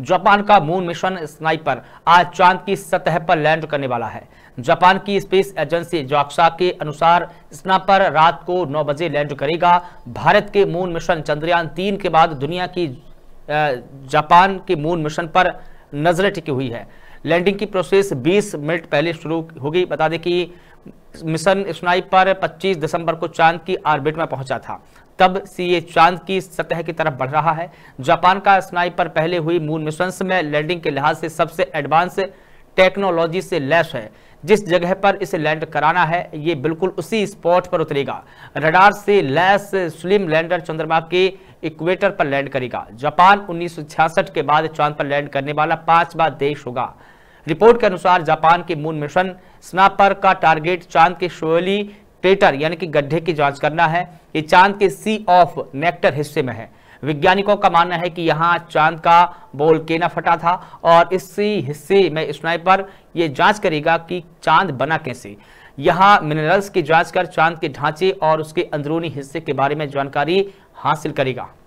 Japan का moon mission sniper आज चांद की सतह पर लैंड करने वाला है जापान की स्पेस एजेंसी जाक्सा के अनुसार स्नाइपर रात को 9 बजे लैंड करेगा भारत के मून मिशन चंद्रयान तीन के बाद दुनिया की जापान के मून मिशन पर नजरें टिकी हुई है लैंडिंग की प्रोसेस 20 मिनट पहले शुरू होगी बता दें कि मिशन स्नाइपर 25 दिसंबर को चांद की ऑर्बिट में पहुंचा था तब से ये चांद की सतह की तरफ बढ़ रहा है जापान का स्नाइपर पहले हुई मून मिशन में लैंडिंग के लिहाज से सबसे एडवांस टेक्नोलॉजी से लैस है जिस जगह पर इसे लैंड कराना है ये बिल्कुल उसी स्पॉट पर उतरेगा रडार से लैस स्लिम लैंडर चंद्रमा के इक्वेटर पर लैंड करेगा जापान 1966 के बाद चांद पर लैंड करने वाला पांचवा देश होगा रिपोर्ट के अनुसार जापान के मून मिशन स्नापर का टारगेट चांद के शोली टेटर यानी कि गड्ढे की जांच करना है ये चांद के सी ऑफ नेक्टर हिस्से में है वैज्ञानिकों का मानना है कि यहाँ चांद का बोल ना फटा था और इसी हिस्से में स्नाइपर ये जांच करेगा कि चांद बना कैसे यहाँ मिनरल्स की जांच कर चांद के ढांचे और उसके अंदरूनी हिस्से के बारे में जानकारी हासिल करेगा